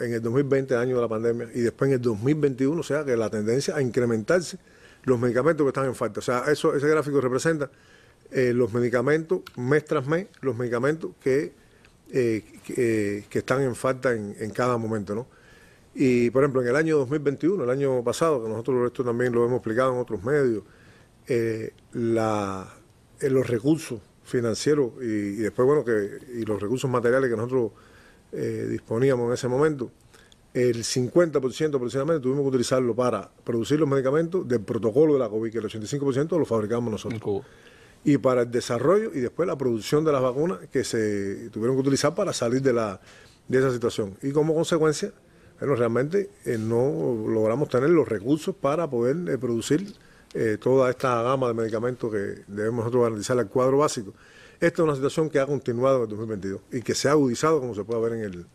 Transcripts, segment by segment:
en el 2020, año de la pandemia, y después en el 2021, o sea que la tendencia a incrementarse los medicamentos que están en falta. O sea, eso, ese gráfico representa eh, los medicamentos, mes tras mes, los medicamentos que, eh, eh, que, están en falta en, cada momento, ¿no? Y, por ejemplo, en el año 2021, el año pasado, que nosotros esto también lo hemos explicado en otros medios, los recursos financieros y, y después, bueno, que, y los recursos materiales que nosotros eh, disponíamos en ese momento, el 50% aproximadamente tuvimos que utilizarlo para producir los medicamentos del protocolo de la COVID, que el 85% lo fabricamos nosotros. Y para el desarrollo y después la producción de las vacunas que se tuvieron que utilizar para salir de, de esa situación. Y como consecuencia, bueno, realmente eh, no logramos tener los recursos para poder eh, producir toda esta gama de medicamentos que debemos nosotros garantizar al cuadro básico. Esta es una situación que ha continuado en el 2022 y que se ha agudizado, como se puede ver en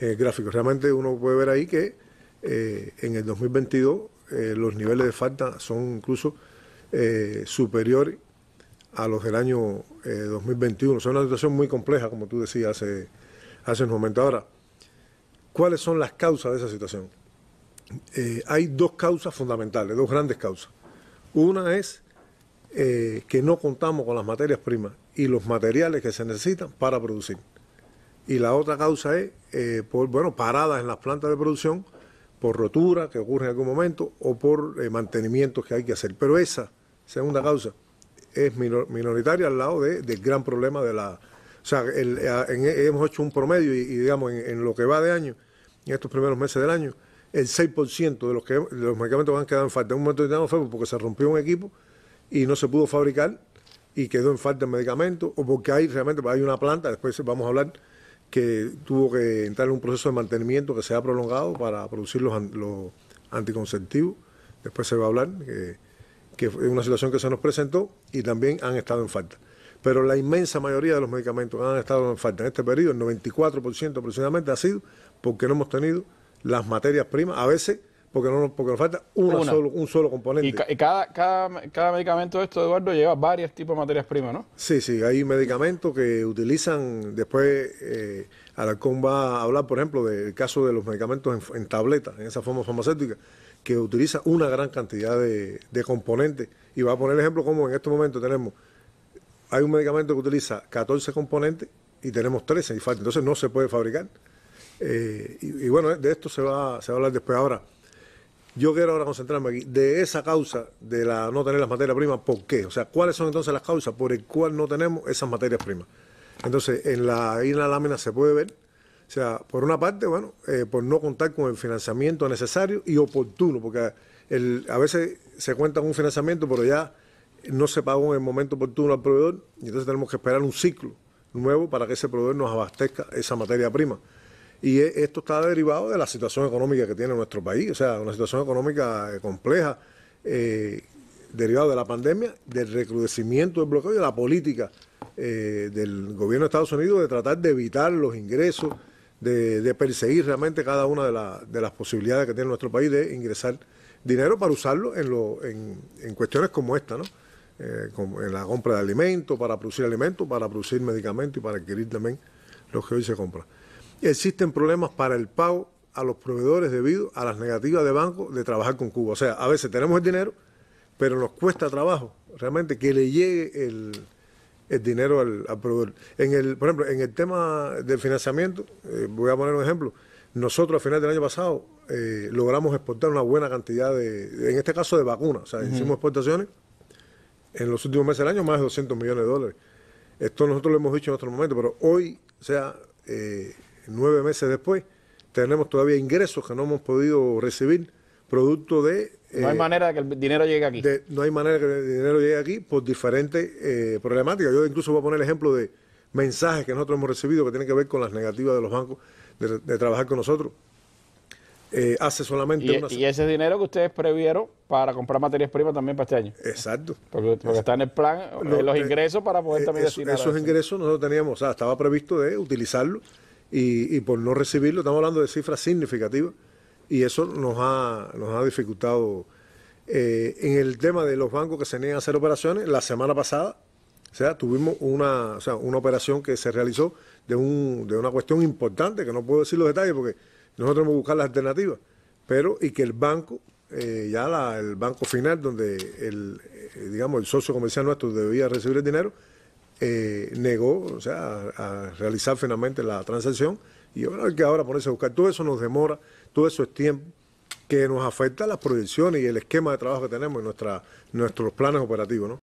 el, gráfico. Realmente uno puede ver ahí que eh, en el 2022 eh, los niveles de falta son incluso eh, superiores a los del año 2021. es una situación muy compleja, como tú decías hace, un momento. Ahora, ¿cuáles son las causas de esa situación? hay dos causas fundamentales, dos grandes causas. Una es que no contamos con las materias primas y los materiales que se necesitan para producir. Y la otra causa es eh, por bueno, paradas en las plantas de producción, por rotura que ocurre en algún momento o por eh, mantenimientos que hay que hacer. Pero esa segunda causa es minoritaria al lado del gran problema de la... O sea, eh, hemos hecho un promedio y, digamos, en, lo que va de año, en estos primeros meses del año, el 6% de los, que, los medicamentos que han quedado en falta. En un momento determinado fue porque se rompió un equipo y no se pudo fabricar y quedó en falta el medicamento, o porque hay realmente hay una planta, después vamos a hablar, que tuvo que entrar en un proceso de mantenimiento que se ha prolongado para producir los, anticonceptivos, después se va a hablar, eh, que, que es una situación que se nos presentó y también han estado en falta. Pero la inmensa mayoría de los medicamentos han estado en falta en este periodo, el 94% aproximadamente, ha sido porque no hemos tenido las materias primas, a veces porque, no, porque nos falta Solo, un solo componente. Y, cada, cada, medicamento de esto, Eduardo, lleva varios tipos de materias primas, ¿no? Sí, sí, hay medicamentos que utilizan después, eh, Alarcón va a hablar, por ejemplo, del caso de los medicamentos en, tabletas, en esa forma farmacéutica, que utiliza una gran cantidad de, de componentes. Y va a poner el ejemplo como en este momento tenemos, hay un medicamento que utiliza 14 componentes y tenemos 13 y falta, entonces no se puede fabricar. Eh, y, y, bueno, de esto se va, se va a hablar después ahora. Yo quiero ahora concentrarme aquí. De esa causa de la no tener las materias primas, ¿por qué? O sea, ¿cuáles son entonces las causas por el cual no tenemos esas materias primas? Entonces, en la, ahí en la lámina se puede ver, o sea, por una parte, bueno, eh, por no contar con el financiamiento necesario y oportuno, porque a veces se cuenta con un financiamiento, pero ya no se pagó en el momento oportuno al proveedor, y entonces tenemos que esperar un ciclo nuevo para que ese proveedor nos abastezca esa materia prima. Y e, esto está derivado de la situación económica que tiene nuestro país, o sea, una situación económica eh, compleja eh, derivada de la pandemia, del recrudecimiento del bloqueo y de la política eh, del gobierno de Estados Unidos de tratar de evitar los ingresos, de, perseguir realmente cada una de, las posibilidades que tiene nuestro país de ingresar dinero para usarlo en, en, cuestiones como esta, ¿no? como en la compra de alimentos, para producir alimentos, para producir medicamentos y para adquirir también los que hoy se compra existen problemas para el pago a los proveedores debido a las negativas de banco de trabajar con Cuba. O sea, a veces tenemos el dinero, pero nos cuesta trabajo realmente que le llegue el, dinero al, proveedor. En el, por ejemplo, en el tema del financiamiento, eh, voy a poner un ejemplo. Nosotros a final del año pasado eh, logramos exportar una buena cantidad de, en este caso de vacunas, o sea, hicimos exportaciones en los últimos meses del año más de 200 millones de dólares. Esto nosotros lo hemos dicho en otro momento, pero hoy, o sea, eh, nueve meses después, tenemos todavía ingresos que no hemos podido recibir producto de... no hay eh, manera de que el dinero llegue aquí. no hay manera que el dinero llegue aquí por diferentes eh, problemáticas. Yo incluso voy a poner el ejemplo de mensajes que nosotros hemos recibido que tienen que ver con las negativas de los bancos de, trabajar con nosotros. Eh, hace solamente y, una Y ese dinero que ustedes previeron para comprar materias primas también para este año. Exacto. Porque, está en el plan, de los ingresos para poder también Esos ingresos nosotros teníamos, estaba previsto de utilizarlo y, por no recibirlo, estamos hablando de cifras significativas y eso nos ha, nos ha dificultado. Eh, en el tema de los bancos que se niegan a hacer operaciones, la semana pasada, o sea, tuvimos una, una operación que se realizó de, un, de una cuestión importante, que no puedo decir los detalles porque nosotros hemos buscar las alternativas, pero y que el banco, eh, ya el banco final, donde el, eh, digamos, el socio comercial nuestro debía recibir el dinero, eh, negó o sea, a, realizar finalmente la transacción. Y ahora que ahora ponerse a buscar. Todo eso nos demora, todo eso es tiempo que nos afecta las proyecciones y el esquema de trabajo que tenemos en nuestros planes operativos. ¿no?